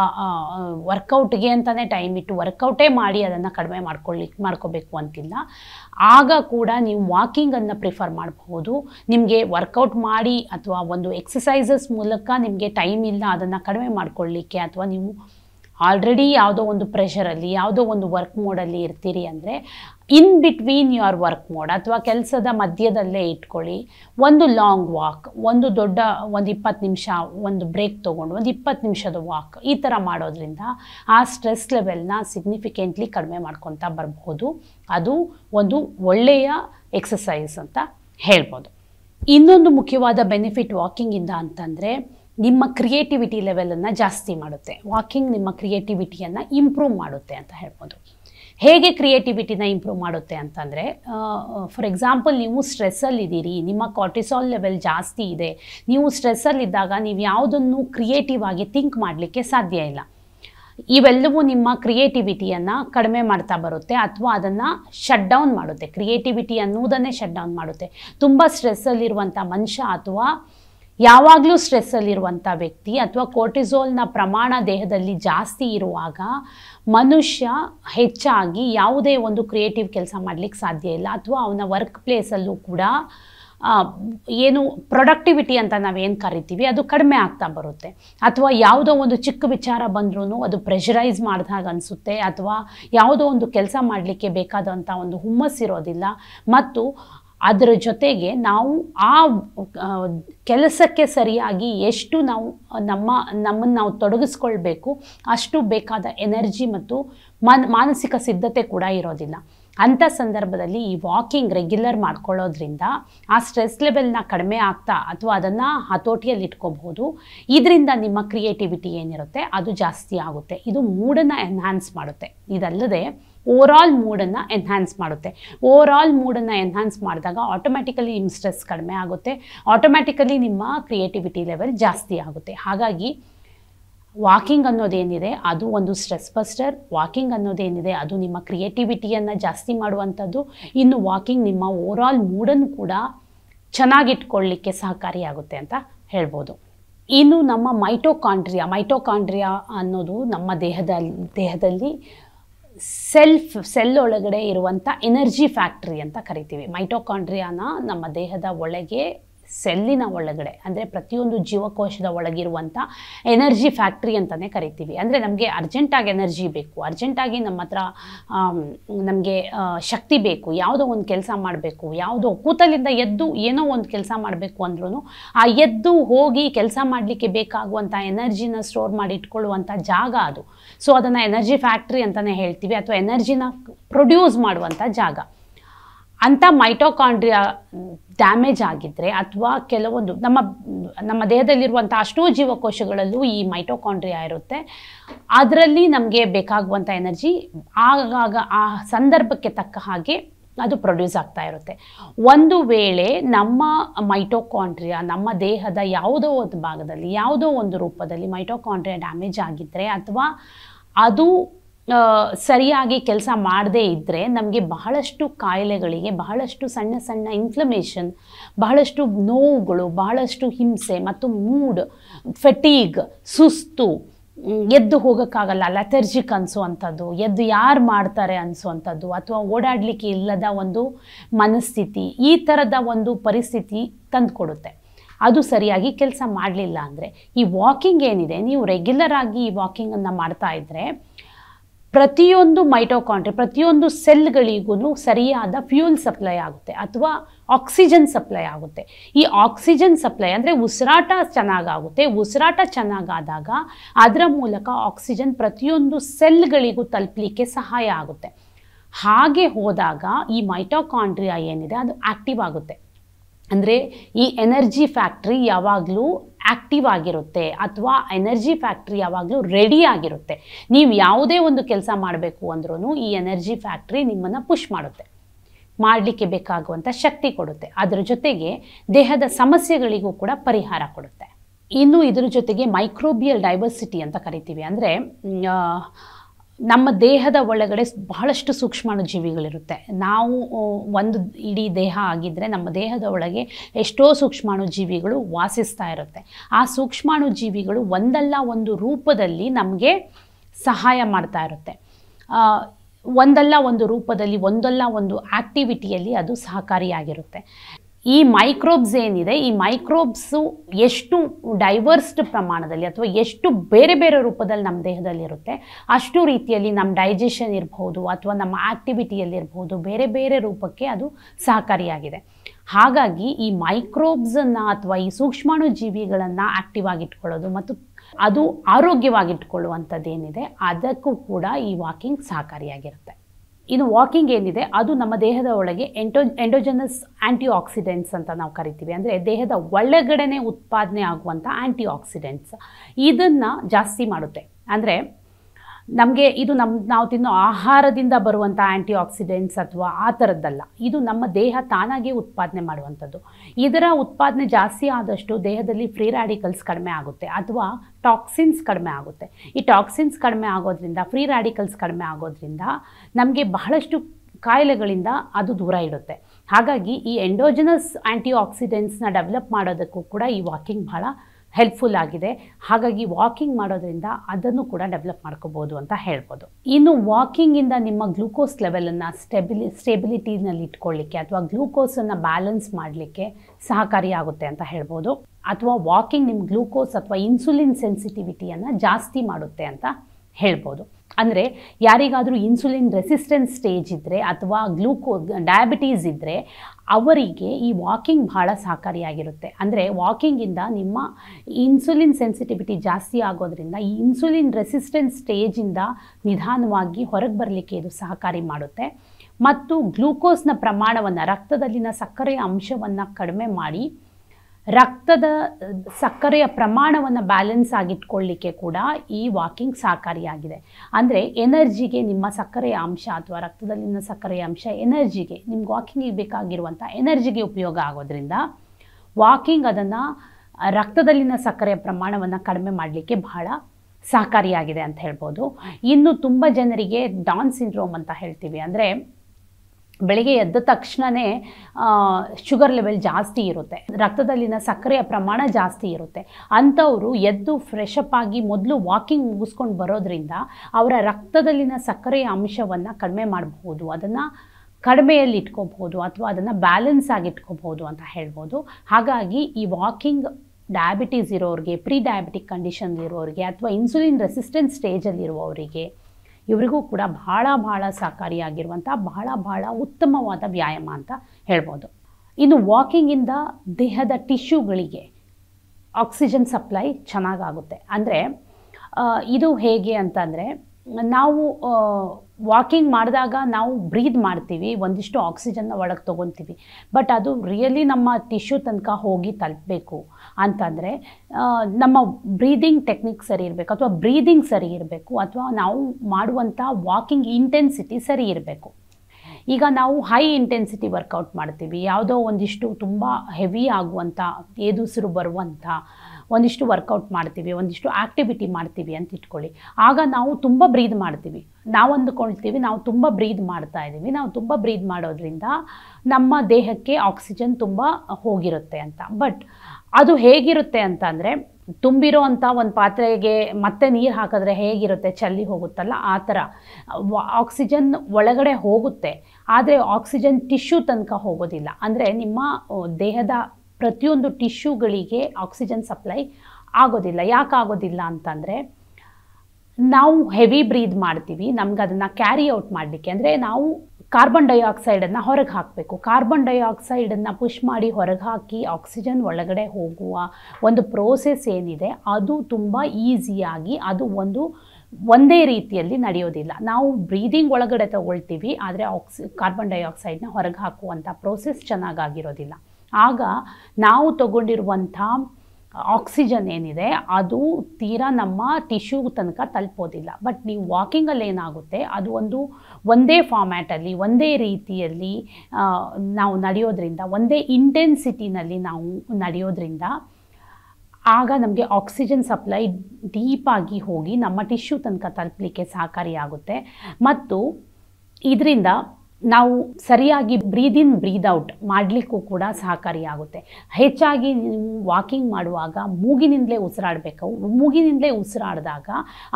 ವರ್ಕೌಟ್ಗೆ ಅಂತಲೇ ಟೈಮ್ ಇಟ್ಟು ವರ್ಕೌಟೇ ಮಾಡಿ ಅದನ್ನು ಕಡಿಮೆ ಮಾಡ್ಕೊಳ್ಳಿ ಮಾಡ್ಕೋಬೇಕು ಅಂತಿಲ್ಲ ಆಗ ಕೂಡ ನೀವು ವಾಕಿಂಗನ್ನು ಪ್ರಿಫರ್ ಮಾಡಬಹುದು ನಿಮಗೆ ವರ್ಕೌಟ್ ಮಾಡಿ ಅಥವಾ ಒಂದು ಎಕ್ಸಸೈಸಸ್ ಮೂಲಕ ನಿಮಗೆ ಟೈಮ್ ಇಲ್ಲ ಅದನ್ನು ಕಡಿಮೆ ಮಾಡಿಕೊಳ್ಳಿಕ್ಕೆ ಅಥವಾ ನೀವು ಆಲ್ರೆಡಿ ಯಾವುದೋ ಒಂದು ಪ್ರೆಷರಲ್ಲಿ ಯಾವುದೋ ಒಂದು ವರ್ಕ್ ಮೋಡಲ್ಲಿ ಇರ್ತೀರಿ ಅಂದರೆ in between your work mode ಅಥವಾ ಕೆಲಸದ ಮಧ್ಯದಲ್ಲೇ ಇಟ್ಕೊಳ್ಳಿ ಒಂದು ಲಾಂಗ್ ವಾಕ್ ಒಂದು ದೊಡ್ಡ ಒಂದು ಇಪ್ಪತ್ತು ನಿಮಿಷ ಒಂದು ಬ್ರೇಕ್ ತೊಗೊಂಡು ಒಂದು ಇಪ್ಪತ್ತು ನಿಮಿಷದ ವಾಕ್ ಈ ಥರ ಮಾಡೋದ್ರಿಂದ ಆ ಸ್ಟ್ರೆಸ್ ಲೆವೆಲ್ನ ಸಿಗ್ನಿಫಿಕೆಂಟ್ಲಿ ಕಡಿಮೆ ಮಾಡ್ಕೊತಾ ಬರ್ಬೋದು ಅದು ಒಂದು ಒಳ್ಳೆಯ ಎಕ್ಸಸೈಸ್ ಅಂತ ಹೇಳ್ಬೋದು ಇನ್ನೊಂದು ಮುಖ್ಯವಾದ ಬೆನಿಫಿಟ್ ವಾಕಿಂಗಿಂದ ಅಂತಂದರೆ ನಿಮ್ಮ ಕ್ರಿಯೇಟಿವಿಟಿ ಲೆವೆಲನ್ನು ಜಾಸ್ತಿ ಮಾಡುತ್ತೆ ವಾಕಿಂಗ್ ನಿಮ್ಮ ಕ್ರಿಯೇಟಿವಿಟಿಯನ್ನು ಇಂಪ್ರೂವ್ ಮಾಡುತ್ತೆ ಅಂತ ಹೇಳ್ಬೋದು ಹೇಗೆ ಕ್ರಿಯೇಟಿವಿಟಿನ ಇಂಪ್ರೂವ್ ಮಾಡುತ್ತೆ ಅಂತಂದರೆ ಫಾರ್ ಎಕ್ಸಾಂಪಲ್ ನೀವು ಸ್ಟ್ರೆಸ್ಸಲ್ಲಿದ್ದೀರಿ ನಿಮ್ಮ ಕಾರ್ಟಿಸಾಲ್ ಲೆವೆಲ್ ಜಾಸ್ತಿ ಇದೆ ನೀವು ಸ್ಟ್ರೆಸ್ಸಲ್ಲಿದ್ದಾಗ ನೀವು ಯಾವುದನ್ನು ಕ್ರಿಯೇಟಿವ್ ಆಗಿ ಥಿಂಕ್ ಮಾಡಲಿಕ್ಕೆ ಸಾಧ್ಯ ಇಲ್ಲ ಇವೆಲ್ಲವೂ ನಿಮ್ಮ ಕ್ರಿಯೇಟಿವಿಟಿಯನ್ನು ಕಡಿಮೆ ಮಾಡ್ತಾ ಬರುತ್ತೆ ಅಥವಾ ಅದನ್ನು ಶಟ್ ಡೌನ್ ಮಾಡುತ್ತೆ ಕ್ರಿಯೇಟಿವಿಟಿ ಅನ್ನೋದನ್ನೇ ಶಟ್ ಡೌನ್ ಮಾಡುತ್ತೆ ತುಂಬ ಸ್ಟ್ರೆಸ್ಸಲ್ಲಿರುವಂಥ ಮನುಷ್ಯ ಅಥವಾ ಯಾವಾಗಲೂ ಸ್ಟ್ರೆಸ್ಸಲ್ಲಿರುವಂಥ ವ್ಯಕ್ತಿ ಅಥವಾ ಕೋರ್ಟಿಸೋಲ್ನ ಪ್ರಮಾಣ ದೇಹದಲ್ಲಿ ಜಾಸ್ತಿ ಇರುವಾಗ ಮನುಷ್ಯ ಹೆಚ್ಚಾಗಿ ಯಾವುದೇ ಒಂದು ಕ್ರಿಯೇಟಿವ್ ಕೆಲಸ ಮಾಡಲಿಕ್ಕೆ ಸಾಧ್ಯ ಇಲ್ಲ ಅಥವಾ ಅವನ ವರ್ಕ್ ಪ್ಲೇಸಲ್ಲೂ ಕೂಡ ಏನು ಪ್ರೊಡಕ್ಟಿವಿಟಿ ಅಂತ ನಾವೇನು ಕರಿತೀವಿ ಅದು ಕಡಿಮೆ ಆಗ್ತಾ ಬರುತ್ತೆ ಅಥವಾ ಯಾವುದೋ ಒಂದು ಚಿಕ್ಕ ವಿಚಾರ ಬಂದ್ರೂ ಅದು ಪ್ರೆಷರೈಸ್ ಮಾಡಿದಾಗ ಅನಿಸುತ್ತೆ ಅಥವಾ ಯಾವುದೋ ಒಂದು ಕೆಲಸ ಮಾಡಲಿಕ್ಕೆ ಬೇಕಾದಂಥ ಒಂದು ಹುಮ್ಮಸ್ಸಿರೋದಿಲ್ಲ ಮತ್ತು ಅದರ ಜೊತೆಗೆ ನಾವು ಆ ಕೆಲಸಕ್ಕೆ ಸರಿಯಾಗಿ ಎಷ್ಟು ನಾವು ನಮ್ಮ ನಮ್ಮನ್ನು ನಾವು ತೊಡಗಿಸ್ಕೊಳ್ಬೇಕು ಅಷ್ಟು ಬೇಕಾದ ಎನರ್ಜಿ ಮತ್ತು ಮನ್ ಮಾನಸಿಕ ಸಿದ್ಧತೆ ಕೂಡ ಇರೋದಿಲ್ಲ ಅಂಥ ಸಂದರ್ಭದಲ್ಲಿ ಈ ವಾಕಿಂಗ್ ರೆಗ್ಯುಲರ್ ಮಾಡ್ಕೊಳ್ಳೋದ್ರಿಂದ ಆ ಸ್ಟ್ರೆಸ್ ಲೆವೆಲ್ನ ಕಡಿಮೆ ಆಗ್ತಾ ಅಥವಾ ಅದನ್ನು ಹತೋಟಿಯಲ್ಲಿ ಇಟ್ಕೋಬಹುದು ಇದರಿಂದ ನಿಮ್ಮ ಕ್ರಿಯೇಟಿವಿಟಿ ಏನಿರುತ್ತೆ ಅದು ಜಾಸ್ತಿ ಆಗುತ್ತೆ ಇದು ಮೂಡನ್ನು ಎನ್ಹಾನ್ಸ್ ಮಾಡುತ್ತೆ ಇದಲ್ಲದೆ ಓವರ್ ಆಲ್ ಮೂಡನ್ನು ಎನ್ಹಾನ್ಸ್ ಮಾಡುತ್ತೆ ಓವರ್ ಆಲ್ ಮೂಡನ್ನು ಎನ್ಹಾನ್ಸ್ ಮಾಡಿದಾಗ ಆಟೋಮ್ಯಾಟಿಕಲಿ ನಿಮ್ಮ ಸ್ಟ್ರೆಸ್ ಕಡಿಮೆ ಆಗುತ್ತೆ ಆಟೋಮ್ಯಾಟಿಕಲಿ ನಿಮ್ಮ ಕ್ರಿಯೇಟಿವಿಟಿ ಲೆವೆಲ್ ಜಾಸ್ತಿ ಆಗುತ್ತೆ ಹಾಗಾಗಿ ವಾಕಿಂಗ್ ಅನ್ನೋದೇನಿದೆ ಅದು ಒಂದು ಸ್ಟ್ರೆಸ್ ಬಸ್ಟರ್ ವಾಕಿಂಗ್ ಅನ್ನೋದೇನಿದೆ ಅದು ನಿಮ್ಮ ಕ್ರಿಯೇಟಿವಿಟಿಯನ್ನು ಜಾಸ್ತಿ ಮಾಡುವಂಥದ್ದು ಇನ್ನು ವಾಕಿಂಗ್ ನಿಮ್ಮ ಓವರ್ ಆಲ್ ಮೂಡನ್ನು ಕೂಡ ಚೆನ್ನಾಗಿಟ್ಕೊಳ್ಳಿಕ್ಕೆ ಸಹಕಾರಿಯಾಗುತ್ತೆ ಅಂತ ಹೇಳ್ಬೋದು ಇನ್ನು ನಮ್ಮ ಮೈಟೋಕಾಂಡ್ರಿಯಾ ಮೈಟೋಕಾಂಡ್ರಿಯಾ ಅನ್ನೋದು ನಮ್ಮ ದೇಹದಲ್ಲಿ ದೇಹದಲ್ಲಿ ಸೆಲ್ಫ್ ಸೆಲ್ ಒಳಗಡೆ ಇರುವಂಥ ಎನರ್ಜಿ ಫ್ಯಾಕ್ಟ್ರಿ ಅಂತ ಕರಿತೀವಿ ಮೈಟೋಕಾಂಡ್ರಿಯಾನ ನಮ್ಮ ದೇಹದ ಒಳಗೆ ಸೆಲ್ಲಿನ ಒಳಗಡೆ ಅಂದರೆ ಪ್ರತಿಯೊಂದು ಜೀವಕೋಶದ ಒಳಗಿರುವಂಥ ಎನರ್ಜಿ ಫ್ಯಾಕ್ಟ್ರಿ ಅಂತಲೇ ಕರಿತೀವಿ ಅಂದರೆ ನಮಗೆ ಅರ್ಜೆಂಟಾಗಿ ಎನರ್ಜಿ ಬೇಕು ಅರ್ಜೆಂಟಾಗಿ ನಮ್ಮ ಹತ್ರ ನಮಗೆ ಶಕ್ತಿ ಬೇಕು ಯಾವುದೋ ಒಂದು ಕೆಲಸ ಮಾಡಬೇಕು ಯಾವುದೋ ಕೂತಲಿಂದ ಎದ್ದು ಏನೋ ಒಂದು ಕೆಲಸ ಮಾಡಬೇಕು ಅಂದ್ರೂ ಆ ಎದ್ದು ಹೋಗಿ ಕೆಲಸ ಮಾಡಲಿಕ್ಕೆ ಬೇಕಾಗುವಂಥ ಎನರ್ಜಿನ ಸ್ಟೋರ್ ಮಾಡಿ ಇಟ್ಕೊಳ್ಳುವಂಥ ಜಾಗ ಅದು ಸೊ ಅದನ್ನು ಎನರ್ಜಿ ಫ್ಯಾಕ್ಟ್ರಿ ಅಂತಲೇ ಹೇಳ್ತೀವಿ ಅಥವಾ ಎನರ್ಜಿನ ಪ್ರೊಡ್ಯೂಸ್ ಮಾಡುವಂಥ ಜಾಗ ಅಂಥ ಮೈಟೋಕಾಂಡ್ರಿಯಾ ಡ್ಯಾಮೇಜ್ ಆಗಿದ್ದರೆ ಅಥವಾ ಕೆಲವೊಂದು ನಮ್ಮ ನಮ್ಮ ದೇಹದಲ್ಲಿರುವಂಥ ಅಷ್ಟೂ ಜೀವಕೋಶಗಳಲ್ಲೂ ಈ ಮೈಟೋಕಾಂಡ್ರಿಯಾ ಇರುತ್ತೆ ಅದರಲ್ಲಿ ನಮಗೆ ಬೇಕಾಗುವಂಥ ಎನರ್ಜಿ ಆಗಾಗ ಆ ಸಂದರ್ಭಕ್ಕೆ ತಕ್ಕ ಹಾಗೆ ಅದು ಪ್ರೊಡ್ಯೂಸ್ ಆಗ್ತಾ ಇರುತ್ತೆ ಒಂದು ವೇಳೆ ನಮ್ಮ ಮೈಟೋಕಾಂಡ್ರಿಯಾ ನಮ್ಮ ದೇಹದ ಯಾವುದೋ ಒಂದು ಭಾಗದಲ್ಲಿ ಯಾವುದೋ ಒಂದು ರೂಪದಲ್ಲಿ ಮೈಟೋಕಾಂಡ್ರಿಯಾ ಡ್ಯಾಮೇಜ್ ಆಗಿದ್ದರೆ ಅಥವಾ ಅದು ಸರಿಯಾಗಿ ಕೆಲಸ ಮಾಡದೇ ಇದ್ದರೆ ನಮಗೆ ಬಹಳಷ್ಟು ಕಾಯಿಲೆಗಳಿಗೆ ಬಹಳಷ್ಟು ಸಣ್ಣ ಸಣ್ಣ ಇನ್ಫ್ಲಮೇಷನ್ ಬಹಳಷ್ಟು ನೋವುಗಳು ಬಹಳಷ್ಟು ಹಿಂಸೆ ಮತ್ತು ಮೂಡ್ ಫೆಟೀಗ್ ಸುಸ್ತು ಎದ್ದು ಹೋಗೋಕ್ಕಾಗಲ್ಲ ಲೆಥರ್ಜಿಕ್ ಅನಿಸುವಂಥದ್ದು ಎದ್ದು ಯಾರು ಮಾಡ್ತಾರೆ ಅನಿಸುವಂಥದ್ದು ಅಥವಾ ಓಡಾಡಲಿಕ್ಕೆ ಇಲ್ಲದ ಒಂದು ಮನಸ್ಥಿತಿ ಈ ಥರದ ಒಂದು ಪರಿಸ್ಥಿತಿ ತಂದುಕೊಡುತ್ತೆ ಅದು ಸರಿಯಾಗಿ ಕೆಲಸ ಮಾಡಲಿಲ್ಲ ಅಂದರೆ ಈ ವಾಕಿಂಗ್ ಏನಿದೆ ನೀವು ರೆಗ್ಯುಲರಾಗಿ ಈ ವಾಕಿಂಗನ್ನು ಮಾಡ್ತಾ ಇದ್ದರೆ ಪ್ರತಿಯೊಂದು ಮೈಟೋಕಾಂಟ್ರಿ ಪ್ರತಿಯೊಂದು ಸೆಲ್ಗಳಿಗೂ ಸರಿಯಾದ ಫ್ಯೂಲ್ ಸಪ್ಲೈ ಆಗುತ್ತೆ ಅಥವಾ ಆಕ್ಸಿಜನ್ ಸಪ್ಲೈ ಆಗುತ್ತೆ ಈ ಆಕ್ಸಿಜನ್ ಸಪ್ಲೈ ಅಂದರೆ ಉಸಿರಾಟ ಚೆನ್ನಾಗಾಗುತ್ತೆ ಉಸಿರಾಟ ಚೆನ್ನಾಗಾದಾಗ ಅದರ ಮೂಲಕ ಆಕ್ಸಿಜನ್ ಪ್ರತಿಯೊಂದು ಸೆಲ್ಗಳಿಗೂ ತಲುಪಲಿಕ್ಕೆ ಸಹಾಯ ಆಗುತ್ತೆ ಹಾಗೆ ಹೋದಾಗ ಈ ಮೈಟೋಕಾಂಡ್ರಿಯಾ ಏನಿದೆ ಅದು ಆ್ಯಕ್ಟಿವ್ ಆಗುತ್ತೆ ಅಂದರೆ ಈ ಎನರ್ಜಿ ಫ್ಯಾಕ್ಟ್ರಿ ಯಾವಾಗಲೂ ಆ್ಯಕ್ಟಿವ್ ಆಗಿರುತ್ತೆ ಅಥವಾ ಎನರ್ಜಿ ಫ್ಯಾಕ್ಟ್ರಿ ಯಾವಾಗಲೂ ರೆಡಿ ಆಗಿರುತ್ತೆ ನೀವು ಯಾವುದೇ ಒಂದು ಕೆಲಸ ಮಾಡಬೇಕು ಅಂದ್ರೂ ಈ ಎನರ್ಜಿ ಫ್ಯಾಕ್ಟ್ರಿ ನಿಮ್ಮನ್ನು ಪುಷ್ ಮಾಡುತ್ತೆ ಮಾಡಲಿಕ್ಕೆ ಬೇಕಾಗುವಂಥ ಶಕ್ತಿ ಕೊಡುತ್ತೆ ಅದರ ಜೊತೆಗೆ ದೇಹದ ಸಮಸ್ಯೆಗಳಿಗೂ ಕೂಡ ಪರಿಹಾರ ಕೊಡುತ್ತೆ ಇನ್ನು ಇದರ ಜೊತೆಗೆ ಮೈಕ್ರೋಬಿಯಲ್ ಡೈವರ್ಸಿಟಿ ಅಂತ ಕರಿತೀವಿ ಅಂದರೆ ನಮ್ಮ ದೇಹದ ಒಳಗಡೆ ಬಹಳಷ್ಟು ಸೂಕ್ಷ್ಮಾಣು ಜೀವಿಗಳಿರುತ್ತೆ ನಾವು ಒಂದು ಇಡೀ ದೇಹ ಆಗಿದ್ದರೆ ನಮ್ಮ ದೇಹದ ಒಳಗೆ ಎಷ್ಟೋ ಸೂಕ್ಷ್ಮಾಣು ಜೀವಿಗಳು ವಾಸಿಸ್ತಾ ಇರುತ್ತೆ ಆ ಸೂಕ್ಷ್ಮಾಣು ಜೀವಿಗಳು ಒಂದಲ್ಲ ಒಂದು ರೂಪದಲ್ಲಿ ನಮಗೆ ಸಹಾಯ ಮಾಡ್ತಾ ಇರುತ್ತೆ ಒಂದಲ್ಲ ಒಂದು ರೂಪದಲ್ಲಿ ಒಂದಲ್ಲ ಒಂದು ಆಕ್ಟಿವಿಟಿಯಲ್ಲಿ ಅದು ಸಹಕಾರಿಯಾಗಿರುತ್ತೆ ಈ ಮೈಕ್ರೋಬ್ಸ್ ಏನಿದೆ ಈ ಮೈಕ್ರೋಬ್ಸು ಎಷ್ಟು ಡೈವರ್ಸ್ಡ್ ಪ್ರಮಾಣದಲ್ಲಿ ಅಥವಾ ಎಷ್ಟು ಬೇರೆ ಬೇರೆ ರೂಪದಲ್ಲಿ ನಮ್ಮ ದೇಹದಲ್ಲಿರುತ್ತೆ ಅಷ್ಟು ರೀತಿಯಲ್ಲಿ ನಮ್ಮ ಡೈಜೆಷನ್ ಇರಬಹುದು ಅಥವಾ ನಮ್ಮ ಆ್ಯಕ್ಟಿವಿಟಿಯಲ್ಲಿರ್ಬೋದು ಬೇರೆ ಬೇರೆ ರೂಪಕ್ಕೆ ಅದು ಸಹಕಾರಿಯಾಗಿದೆ ಹಾಗಾಗಿ ಈ ಮೈಕ್ರೋಬ್ಸನ್ನು ಅಥವಾ ಈ ಸೂಕ್ಷ್ಮಾಣು ಜೀವಿಗಳನ್ನು ಆ್ಯಕ್ಟಿವ್ ಆಗಿಟ್ಕೊಳ್ಳೋದು ಮತ್ತು ಅದು ಆರೋಗ್ಯವಾಗಿಟ್ಕೊಳ್ಳುವಂಥದ್ದೇನಿದೆ ಅದಕ್ಕೂ ಕೂಡ ಈ ವಾಕಿಂಗ್ ಸಹಕಾರಿಯಾಗಿರುತ್ತೆ ಇನ್ನು ವಾಕಿಂಗ್ ಏನಿದೆ ಅದು ನಮ್ಮ ದೇಹದ ಒಳಗೆ ಎಂಟೋ ಎಂಡೋಜನಸ್ ಆ್ಯಂಟಿ ಆಕ್ಸಿಡೆಂಟ್ಸ್ ಅಂತ ನಾವು ಕರಿತೀವಿ ಅಂದರೆ ದೇಹದ ಒಳಗಡೆನೆ ಉತ್ಪಾದನೆ ಆಗುವಂಥ ಆ್ಯಂಟಿ ಆಕ್ಸಿಡೆಂಟ್ಸ್ ಇದನ್ನು ಜಾಸ್ತಿ ಮಾಡುತ್ತೆ ಅಂದರೆ ನಮಗೆ ಇದು ನಮ್ಮ ನಾವು ತಿನ್ನೋ ಆಹಾರದಿಂದ ಬರುವಂಥ ಆ್ಯಂಟಿ ಆಕ್ಸಿಡೆಂಟ್ಸ್ ಅಥವಾ ಆ ಥರದ್ದಲ್ಲ ಇದು ನಮ್ಮ ದೇಹ ತಾನಾಗೇ ಉತ್ಪಾದನೆ ಮಾಡುವಂಥದ್ದು ಇದರ ಉತ್ಪಾದನೆ ಜಾಸ್ತಿ ಆದಷ್ಟು ದೇಹದಲ್ಲಿ ಫ್ರೀ ರ್ಯಾಡಿಕಲ್ಸ್ ಕಡಿಮೆ ಆಗುತ್ತೆ ಅಥವಾ ಟಾಕ್ಸಿನ್ಸ್ ಕಡಿಮೆ ಆಗುತ್ತೆ ಈ ಟಾಕ್ಸಿನ್ಸ್ ಕಡಿಮೆ ಆಗೋದ್ರಿಂದ ಫ್ರೀ ರ್ಯಾಡಿಕಲ್ಸ್ ಕಡಿಮೆ ಆಗೋದ್ರಿಂದ ನಮಗೆ ಬಹಳಷ್ಟು ಕಾಯಿಲೆಗಳಿಂದ ಅದು ದೂರ ಇಡುತ್ತೆ ಹಾಗಾಗಿ ಈ ಎಂಡೋಜಿನಸ್ ಆ್ಯಂಟಿ ಆಕ್ಸಿಡೆಂಟ್ಸ್ನ ಡೆವಲಪ್ ಮಾಡೋದಕ್ಕೂ ಕೂಡ ಈ ವಾಕಿಂಗ್ ಭಾಳ ಹೆಲ್ಪ್ಫುಲ್ ಆಗಿದೆ ಹಾಗಾಗಿ ವಾಕಿಂಗ್ ಮಾಡೋದ್ರಿಂದ ಅದನ್ನು ಕೂಡ ಡೆವಲಪ್ ಮಾಡ್ಕೋಬೋದು ಅಂತ ಹೇಳ್ಬೋದು ಇನ್ನು ವಾಕಿಂಗಿಂದ ನಿಮ್ಮ ಗ್ಲೂಕೋಸ್ ಲೆವೆಲನ್ನು ಸ್ಟೆಬಿಲಿ ಸ್ಟೆಬಿಲಿಟಿನಲ್ಲಿ ಇಟ್ಕೊಳ್ಳಿಕ್ಕೆ ಅಥವಾ ಗ್ಲೂಕೋಸನ್ನು ಬ್ಯಾಲೆನ್ಸ್ ಮಾಡಲಿಕ್ಕೆ ಸಹಕಾರಿಯಾಗುತ್ತೆ ಅಂತ ಹೇಳ್ಬೋದು ಅಥವಾ ವಾಕಿಂಗ್ ನಿಮ್ಮ ಗ್ಲೂಕೋಸ್ ಅಥವಾ ಇನ್ಸುಲಿನ್ ಸೆನ್ಸಿಟಿವಿಟಿಯನ್ನು ಜಾಸ್ತಿ ಮಾಡುತ್ತೆ ಅಂತ ಹೇಳ್ಬೋದು ಅಂದರೆ ಯಾರಿಗಾದರೂ ಇನ್ಸುಲಿನ್ ರೆಸಿಸ್ಟೆನ್ಸ್ ಸ್ಟೇಜ್ ಇದ್ದರೆ ಅಥವಾ ಗ್ಲೂಕೋ ಡಯಾಬಿಟೀಸ್ ಇದ್ದರೆ ಅವರಿಗೆ ಈ ವಾಕಿಂಗ್ ಭಾಳ ಸಹಕಾರಿಯಾಗಿರುತ್ತೆ ಅಂದರೆ ವಾಕಿಂಗಿಂದ ನಿಮ್ಮ ಇನ್ಸುಲಿನ್ ಸೆನ್ಸಿಟಿವಿಟಿ ಜಾಸ್ತಿ ಆಗೋದ್ರಿಂದ ಈ ಇನ್ಸುಲಿನ್ ರೆಸಿಸ್ಟೆನ್ಸ್ ಸ್ಟೇಜಿಂದ ನಿಧಾನವಾಗಿ ಹೊರಗೆ ಬರಲಿಕ್ಕೆ ಇದು ಸಹಕಾರಿ ಮಾಡುತ್ತೆ ಮತ್ತು ಗ್ಲೂಕೋಸ್ನ ಪ್ರಮಾಣವನ್ನು ರಕ್ತದಲ್ಲಿನ ಸಕ್ಕರೆಯ ಅಂಶವನ್ನು ಕಡಿಮೆ ಮಾಡಿ ರಕ್ತದ ಸಕ್ಕರೆಯ ಪ್ರಮಾಣವನ್ನು ಬ್ಯಾಲೆನ್ಸ್ ಆಗಿಟ್ಕೊಳ್ಳಿಕ್ಕೆ ಕೂಡ ಈ ವಾಕಿಂಗ್ ಸಹಕಾರಿಯಾಗಿದೆ ಅಂದರೆ ಎನರ್ಜಿಗೆ ನಿಮ್ಮ ಸಕ್ಕರೆಯ ಅಂಶ ಅಥವಾ ರಕ್ತದಲ್ಲಿನ ಸಕ್ಕರೆಯ ಅಂಶ ಎನರ್ಜಿಗೆ ನಿಮ್ಗೆ ವಾಕಿಂಗಿಗೆ ಬೇಕಾಗಿರುವಂಥ ಎನರ್ಜಿಗೆ ಉಪಯೋಗ ಆಗೋದ್ರಿಂದ ವಾಕಿಂಗ್ ಅದನ್ನು ರಕ್ತದಲ್ಲಿನ ಸಕ್ಕರೆಯ ಪ್ರಮಾಣವನ್ನು ಕಡಿಮೆ ಮಾಡಲಿಕ್ಕೆ ಬಹಳ ಸಹಕಾರಿಯಾಗಿದೆ ಅಂತ ಹೇಳ್ಬೋದು ಇನ್ನು ತುಂಬ ಜನರಿಗೆ ಡಾನ್ ಸಿಂಡ್ರೋಮ್ ಅಂತ ಹೇಳ್ತೀವಿ ಅಂದರೆ ಬೆಳಿಗ್ಗೆ ಎದ್ದ ತಕ್ಷಣವೇ ಶುಗರ್ ಲೆವೆಲ್ ಜಾಸ್ತಿ ಇರುತ್ತೆ ರಕ್ತದಲ್ಲಿನ ಸಕ್ಕರೆಯ ಪ್ರಮಾಣ ಜಾಸ್ತಿ ಇರುತ್ತೆ ಅಂಥವರು ಎದ್ದು ಫ್ರೆಶ್ ಆಗಿ ಮೊದಲು ವಾಕಿಂಗ್ ಮುಗಿಸ್ಕೊಂಡು ಬರೋದ್ರಿಂದ ಅವರ ರಕ್ತದಲ್ಲಿನ ಸಕ್ಕರೆಯ ಅಂಶವನ್ನು ಕಡಿಮೆ ಮಾಡಬಹುದು ಅದನ್ನು ಕಡಿಮೆಯಲ್ಲಿ ಇಟ್ಕೋಬಹುದು ಅಥವಾ ಅದನ್ನು ಬ್ಯಾಲೆನ್ಸ್ ಆಗಿ ಇಟ್ಕೋಬಹುದು ಅಂತ ಹೇಳ್ಬೋದು ಹಾಗಾಗಿ ಈ ವಾಕಿಂಗ್ ಡಯಾಬಿಟೀಸ್ ಇರೋರಿಗೆ ಪ್ರೀ ಡಯಾಬಿಟಿಕ್ ಕಂಡೀಷನ್ ಇರೋರಿಗೆ ಅಥವಾ ಇನ್ಸುಲಿನ್ ರೆಸಿಸ್ಟೆನ್ಸ್ ಸ್ಟೇಜಲ್ಲಿರುವವರಿಗೆ ಇವರಿಗೂ ಕೂಡ ಬಹಳ ಬಹಳ ಸಹಕಾರಿಯಾಗಿರುವಂಥ ಬಹಳ ಬಹಳ ಉತ್ತಮವಾದ ವ್ಯಾಯಾಮ ಅಂತ ಹೇಳ್ಬೋದು ಇನ್ನು ವಾಕಿಂಗಿಂದ ದೇಹದ ಟಿಶ್ಯೂಗಳಿಗೆ ಆಕ್ಸಿಜನ್ ಸಪ್ಲೈ ಚೆನ್ನಾಗಾಗುತ್ತೆ ಅಂದರೆ ಇದು ಹೇಗೆ ಅಂತಂದರೆ ನಾವು ವಾಕಿಂಗ್ ಮಾಡಿದಾಗ ನಾವು ಬ್ರೀದ್ ಮಾಡ್ತೀವಿ ಒಂದಿಷ್ಟು ಆಕ್ಸಿಜನ್ನ ಒಳಗೆ ತೊಗೊತೀವಿ ಬಟ್ ಅದು ರಿಯಲಿ ನಮ್ಮ ಟಿಶ್ಯೂ ತನಕ ಹೋಗಿ ತಲುಪಬೇಕು ಅಂತಂದರೆ ನಮ್ಮ ಬ್ರೀದಿಂಗ್ ಟೆಕ್ನಿಕ್ ಸರಿ ಇರಬೇಕು ಅಥವಾ ಬ್ರೀದಿಂಗ್ ಸರಿ ಇರಬೇಕು ಅಥವಾ ನಾವು ಮಾಡುವಂಥ ವಾಕಿಂಗ್ ಇಂಟೆನ್ಸಿಟಿ ಸರಿ ಇರಬೇಕು ಈಗ ನಾವು ಹೈ ಇಂಟೆನ್ಸಿಟಿ ವರ್ಕೌಟ್ ಮಾಡ್ತೀವಿ ಯಾವುದೋ ಒಂದಿಷ್ಟು ತುಂಬ ಹೆವಿ ಆಗುವಂಥ ಏದುಸಿರು ಬರುವಂಥ ಒಂದಿಷ್ಟು ವರ್ಕೌಟ್ ಮಾಡ್ತೀವಿ ಒಂದಿಷ್ಟು ಆ್ಯಕ್ಟಿವಿಟಿ ಮಾಡ್ತೀವಿ ಅಂತ ಇಟ್ಕೊಳ್ಳಿ ಆಗ ನಾವು ತುಂಬ ಬ್ರೀದ್ ಮಾಡ್ತೀವಿ ನಾವು ಅಂದ್ಕೊಳ್ತೀವಿ ನಾವು ತುಂಬ ಬ್ರೀದ್ ಮಾಡ್ತಾ ಇದ್ದೀವಿ ನಾವು ತುಂಬ ಬ್ರೀದ್ ಮಾಡೋದ್ರಿಂದ ನಮ್ಮ ದೇಹಕ್ಕೆ ಆಕ್ಸಿಜನ್ ತುಂಬ ಹೋಗಿರುತ್ತೆ ಅಂತ ಬಟ್ ಅದು ಹೇಗಿರುತ್ತೆ ಅಂತಂದರೆ ತುಂಬಿರೋ ಅಂಥ ಒಂದು ಪಾತ್ರೆಗೆ ಮತ್ತೆ ನೀರು ಹಾಕಿದ್ರೆ ಹೇಗಿರುತ್ತೆ ಚಲ್ಲಿ ಹೋಗುತ್ತಲ್ಲ ಆ ಥರ ಆಕ್ಸಿಜನ್ ಒಳಗಡೆ ಹೋಗುತ್ತೆ ಆದರೆ ಆಕ್ಸಿಜನ್ ಟಿಶ್ಯೂ ತನಕ ಹೋಗೋದಿಲ್ಲ ಅಂದರೆ ನಿಮ್ಮ ದೇಹದ ಪ್ರತಿಯೊಂದು ಟಿಶ್ಯೂಗಳಿಗೆ ಆಕ್ಸಿಜನ್ ಸಪ್ಲೈ ಆಗೋದಿಲ್ಲ ಯಾಕಾಗೋದಿಲ್ಲ ಆಗೋದಿಲ್ಲ ಅಂತಂದರೆ ನಾವು ಹೆವಿ ಬ್ರೀದ್ ಮಾಡ್ತೀವಿ ನಮ್ಗೆ ಅದನ್ನು ಕ್ಯಾರಿ ಔಟ್ ಮಾಡಲಿಕ್ಕೆ ಅಂದರೆ ನಾವು ಕಾರ್ಬನ್ ಡೈಆಕ್ಸೈಡನ್ನು ಹೊರಗೆ ಹಾಕಬೇಕು ಕಾರ್ಬನ್ ಡೈಆಕ್ಸೈಡನ್ನು ಪುಷ್ ಮಾಡಿ ಹೊರಗೆ ಹಾಕಿ ಆಕ್ಸಿಜನ್ ಒಳಗಡೆ ಹೋಗುವ ಒಂದು ಪ್ರೋಸೆಸ್ ಏನಿದೆ ಅದು ತುಂಬ ಈಸಿಯಾಗಿ ಅದು ಒಂದು ಒಂದೇ ರೀತಿಯಲ್ಲಿ ನಡೆಯೋದಿಲ್ಲ ನಾವು ಬ್ರೀದಿಂಗ್ ಒಳಗಡೆ ತಗೊಳ್ತೀವಿ ಆದರೆ ಆಕ್ಸಿ ಕಾರ್ಬನ್ ಡೈಆಕ್ಸೈಡನ್ನ ಹೊರಗೆ ಹಾಕುವಂಥ ಪ್ರೋಸೆಸ್ ಚೆನ್ನಾಗಾಗಿರೋದಿಲ್ಲ ಆಗ ನಾವು ತಗೊಂಡಿರುವಂಥ ಆಕ್ಸಿಜನ್ ಏನಿದೆ ಅದು ತೀರಾ ನಮ್ಮ ಟಿಶ್ಯೂ ತನಕ ತಲುಪೋದಿಲ್ಲ ಬಟ್ ನೀವು ವಾಕಿಂಗಲ್ಲಿ ಏನಾಗುತ್ತೆ ಅದು ಒಂದು ಒಂದೇ ಫಾರ್ಮ್ಯಾಟಲ್ಲಿ ಒಂದೇ ರೀತಿಯಲ್ಲಿ ನಾವು ನಡೆಯೋದ್ರಿಂದ ಒಂದೇ ಇಂಟೆನ್ಸಿಟಿನಲ್ಲಿ ನಾವು ನಡೆಯೋದ್ರಿಂದ ಆಗ ನಮಗೆ ಆಕ್ಸಿಜನ್ ಸಪ್ಲೈ ಡೀಪಾಗಿ ಹೋಗಿ ನಮ್ಮ ಟಿಶ್ಯೂ ತನಕ ತಲುಪಲಿಕ್ಕೆ ಸಹಕಾರಿಯಾಗುತ್ತೆ ಮತ್ತು ಇದರಿಂದ ನಾವು ಸರಿಯಾಗಿ ಬ್ರೀದ್ ಇನ್ ಬ್ರೀದ್ ಔಟ್ ಮಾಡಲಿಕ್ಕೂ ಕೂಡ ಸಹಕಾರಿಯಾಗುತ್ತೆ ಹೆಚ್ಚಾಗಿ ನೀವು ವಾಕಿಂಗ್ ಮಾಡುವಾಗ ಮೂಗಿನಿಂದಲೇ ಉಸಿರಾಡಬೇಕು ಮೂಗಿನಿಂದಲೇ ಉಸಿರಾಡಿದಾಗ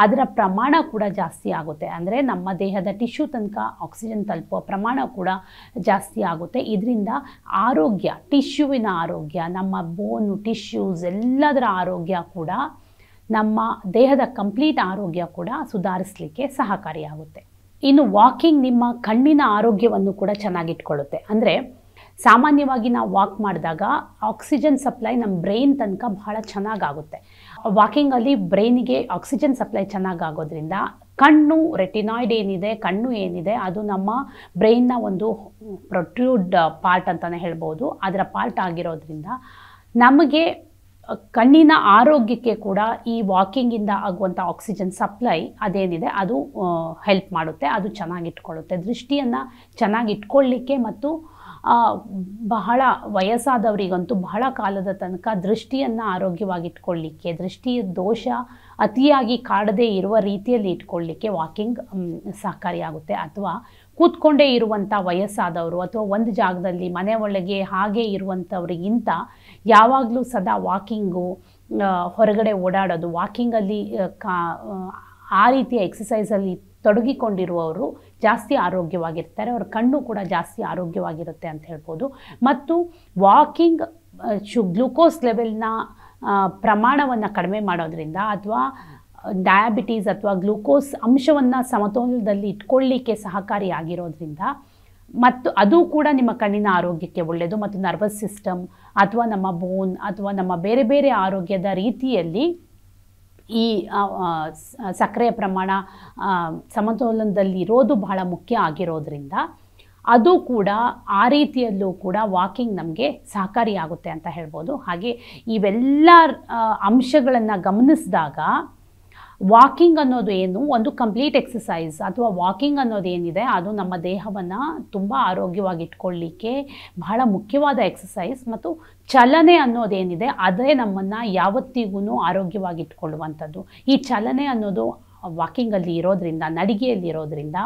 ಅದರ ಪ್ರಮಾಣ ಕೂಡ ಜಾಸ್ತಿ ಆಗುತ್ತೆ ಅಂದರೆ ನಮ್ಮ ದೇಹದ ಟಿಶ್ಯೂ ತನಕ ಆಕ್ಸಿಜನ್ ತಲುಪುವ ಪ್ರಮಾಣ ಕೂಡ ಜಾಸ್ತಿ ಆಗುತ್ತೆ ಇದರಿಂದ ಆರೋಗ್ಯ ಟಿಶ್ಯೂವಿನ ಆರೋಗ್ಯ ನಮ್ಮ ಬೋನು ಟಿಶ್ಯೂಸ್ ಎಲ್ಲದರ ಆರೋಗ್ಯ ಕೂಡ ನಮ್ಮ ದೇಹದ ಕಂಪ್ಲೀಟ್ ಆರೋಗ್ಯ ಕೂಡ ಸುಧಾರಿಸಲಿಕ್ಕೆ ಸಹಕಾರಿಯಾಗುತ್ತೆ ಇನ್ನು ವಾಕಿಂಗ್ ನಿಮ್ಮ ಕಣ್ಣಿನ ಆರೋಗ್ಯವನ್ನು ಕೂಡ ಚೆನ್ನಾಗಿಟ್ಕೊಳ್ಳುತ್ತೆ ಅಂದರೆ ಸಾಮಾನ್ಯವಾಗಿ ನಾವು ವಾಕ್ ಮಾಡಿದಾಗ ಆಕ್ಸಿಜನ್ ಸಪ್ಲೈ ನಮ್ಮ ಬ್ರೈನ್ ತನಕ ಬಹಳ ಚೆನ್ನಾಗಾಗುತ್ತೆ ವಾಕಿಂಗಲ್ಲಿ ಬ್ರೈನಿಗೆ ಆಕ್ಸಿಜನ್ ಸಪ್ಲೈ ಚೆನ್ನಾಗಾಗೋದ್ರಿಂದ ಕಣ್ಣು ರೆಟಿನಾಯ್ಡ್ ಏನಿದೆ ಕಣ್ಣು ಏನಿದೆ ಅದು ನಮ್ಮ ಬ್ರೈನ್ನ ಒಂದು ಪ್ರೊಟ್ಯೂಡ್ ಪಾರ್ಟ್ ಅಂತಲೇ ಹೇಳ್ಬೋದು ಅದರ ಪಾರ್ಟ್ ಆಗಿರೋದ್ರಿಂದ ನಮಗೆ ಕಣ್ಣಿನ ಆರೋಗ್ಯಕ್ಕೆ ಕೂಡ ಈ ವಾಕಿಂಗಿಂದ ಆಗುವಂಥ ಆಕ್ಸಿಜನ್ ಸಪ್ಲೈ ಅದೇನಿದೆ ಅದು ಹೆಲ್ಪ್ ಮಾಡುತ್ತೆ ಅದು ಚೆನ್ನಾಗಿಟ್ಕೊಳ್ಳುತ್ತೆ ದೃಷ್ಟಿಯನ್ನು ಚೆನ್ನಾಗಿಟ್ಕೊಳ್ಳಿಕ್ಕೆ ಮತ್ತು ಬಹಳ ವಯಸ್ಸಾದವರಿಗಂತೂ ಬಹಳ ಕಾಲದ ತನಕ ದೃಷ್ಟಿಯನ್ನು ಆರೋಗ್ಯವಾಗಿಟ್ಕೊಳ್ಳಿಕ್ಕೆ ದೃಷ್ಟಿಯ ದೋಷ ಅತಿಯಾಗಿ ಕಾಡದೇ ಇರುವ ರೀತಿಯಲ್ಲಿ ಇಟ್ಕೊಳ್ಳಿಕ್ಕೆ ವಾಕಿಂಗ್ ಸಹಕಾರಿಯಾಗುತ್ತೆ ಅಥವಾ ಕೂತ್ಕೊಂಡೇ ಇರುವಂಥ ವಯಸ್ಸಾದವರು ಅಥವಾ ಒಂದು ಜಾಗದಲ್ಲಿ ಮನೆ ಒಳಗೆ ಹಾಗೆ ಇರುವಂಥವ್ರಿಗಿಂತ ಯಾವಾಗಲೂ ಸದಾ ವಾಕಿಂಗು ಹೊರಗಡೆ ಓಡಾಡೋದು ವಾಕಿಂಗಲ್ಲಿ ಕಾ ಆ ರೀತಿಯ ಎಕ್ಸಸೈಸಲ್ಲಿ ತೊಡಗಿಕೊಂಡಿರುವವರು ಜಾಸ್ತಿ ಆರೋಗ್ಯವಾಗಿರ್ತಾರೆ ಅವ್ರ ಕಣ್ಣು ಕೂಡ ಜಾಸ್ತಿ ಆರೋಗ್ಯವಾಗಿರುತ್ತೆ ಅಂತ ಹೇಳ್ಬೋದು ಮತ್ತು ವಾಕಿಂಗ್ ಶು ಗ್ಲುಕೋಸ್ ಲೆವೆಲ್ನ ಪ್ರಮಾಣವನ್ನು ಕಡಿಮೆ ಮಾಡೋದ್ರಿಂದ ಅಥವಾ ಡಯಾಬಿಟೀಸ್ ಅಥವಾ ಗ್ಲುಕೋಸ್ ಅಂಶವನ್ನು ಸಮತೋಲನದಲ್ಲಿ ಇಟ್ಕೊಳ್ಳಿಕ್ಕೆ ಸಹಕಾರಿಯಾಗಿರೋದ್ರಿಂದ ಮತ್ತು ಅದು ಕೂಡ ನಿಮ್ಮ ಕಣ್ಣಿನ ಆರೋಗ್ಯಕ್ಕೆ ಒಳ್ಳೆಯದು ಮತ್ತು ನರ್ವಸ್ ಸಿಸ್ಟಮ್ ಅಥವಾ ನಮ್ಮ ಬೋನ್ ಅಥವಾ ನಮ್ಮ ಬೇರೆ ಬೇರೆ ಆರೋಗ್ಯದ ರೀತಿಯಲ್ಲಿ ಈ ಸಕ್ಕರೆಯ ಪ್ರಮಾಣ ಸಮತೋಲನದಲ್ಲಿ ಇರೋದು ಬಹಳ ಮುಖ್ಯ ಆಗಿರೋದ್ರಿಂದ ಅದು ಕೂಡ ಆ ರೀತಿಯಲ್ಲೂ ಕೂಡ ವಾಕಿಂಗ್ ನಮಗೆ ಸಹಕಾರಿಯಾಗುತ್ತೆ ಅಂತ ಹೇಳ್ಬೋದು ಹಾಗೆ ಇವೆಲ್ಲ ಅಂಶಗಳನ್ನು ಗಮನಿಸಿದಾಗ ವಾಕಿಂಗ್ ಅನ್ನೋದು ಏನು ಒಂದು ಕಂಪ್ಲೀಟ್ ಎಕ್ಸಸೈಸ್ ಅಥವಾ ವಾಕಿಂಗ್ ಅನ್ನೋದು ಏನಿದೆ ಅದು ನಮ್ಮ ದೇಹವನ್ನು ತುಂಬ ಆರೋಗ್ಯವಾಗಿಟ್ಕೊಳ್ಳಿಕ್ಕೆ ಬಹಳ ಮುಖ್ಯವಾದ ಎಕ್ಸಸೈಸ್ ಮತ್ತು ಚಲನೆ ಅನ್ನೋದೇನಿದೆ ಅದೇ ನಮ್ಮನ್ನು ಯಾವತ್ತಿಗೂ ಆರೋಗ್ಯವಾಗಿಟ್ಕೊಳ್ಳುವಂಥದ್ದು ಈ ಚಲನೆ ಅನ್ನೋದು ವಾಕಿಂಗಲ್ಲಿ ಇರೋದರಿಂದ ನಡಿಗೆಯಲ್ಲಿ ಇರೋದರಿಂದ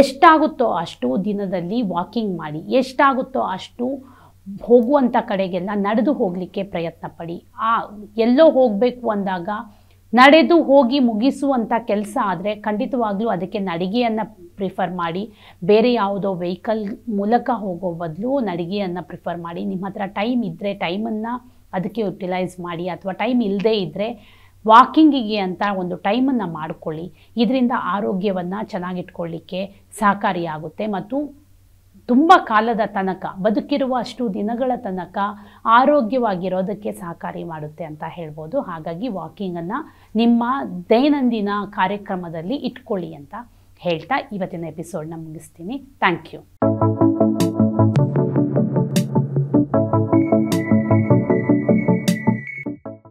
ಎಷ್ಟಾಗುತ್ತೋ ಅಷ್ಟು ದಿನದಲ್ಲಿ ವಾಕಿಂಗ್ ಮಾಡಿ ಎಷ್ಟಾಗುತ್ತೋ ಅಷ್ಟು ಹೋಗುವಂಥ ಕಡೆಗೆಲ್ಲ ನಡೆದು ಹೋಗಲಿಕ್ಕೆ ಪ್ರಯತ್ನ ಪಡಿ ಆ ಎಲ್ಲೋ ಹೋಗಬೇಕು ಅಂದಾಗ ನಡೆದು ಹೋಗಿ ಮುಗಿಸುವಂಥ ಕೆಲಸ ಆದರೆ ಖಂಡಿತವಾಗ್ಲೂ ಅದಕ್ಕೆ ನಡಿಗೆಯನ್ನು ಪ್ರಿಫರ್ ಮಾಡಿ ಬೇರೆ ಯಾವುದೋ ವೆಹಿಕಲ್ ಮೂಲಕ ಹೋಗೋ ಬದಲು ನಡಿಗೆಯನ್ನು ಪ್ರಿಫರ್ ಮಾಡಿ ನಿಮ್ಮ ಹತ್ರ ಟೈಮ್ ಇದ್ದರೆ ಟೈಮನ್ನು ಅದಕ್ಕೆ ಯುಟಿಲೈಸ್ ಮಾಡಿ ಅಥವಾ ಟೈಮ್ ಇಲ್ಲದೇ ಇದ್ದರೆ ವಾಕಿಂಗಿಗೆ ಅಂತ ಒಂದು ಟೈಮನ್ನು ಮಾಡಿಕೊಳ್ಳಿ ಇದರಿಂದ ಆರೋಗ್ಯವನ್ನು ಚೆನ್ನಾಗಿಟ್ಕೊಳ್ಳಿಕ್ಕೆ ಸಹಕಾರಿಯಾಗುತ್ತೆ ಮತ್ತು ತುಂಬ ಕಾಲದ ತನಕ ಬದುಕಿರುವ ಅಷ್ಟು ದಿನಗಳ ತನಕ ಆರೋಗ್ಯವಾಗಿರೋದಕ್ಕೆ ಸಹಕಾರಿ ಮಾಡುತ್ತೆ ಅಂತ ಹೇಳ್ಬೋದು ಹಾಗಾಗಿ ವಾಕಿಂಗನ್ನು ನಿಮ್ಮ ದೈನಂದಿನ ಕಾರ್ಯಕ್ರಮದಲ್ಲಿ ಇಟ್ಕೊಳ್ಳಿ ಅಂತ ಹೇಳ್ತಾ ಇವತ್ತಿನ ಎಪಿಸೋಡ್ನ ಮುಗಿಸ್ತೀನಿ ಥ್ಯಾಂಕ್ ಯು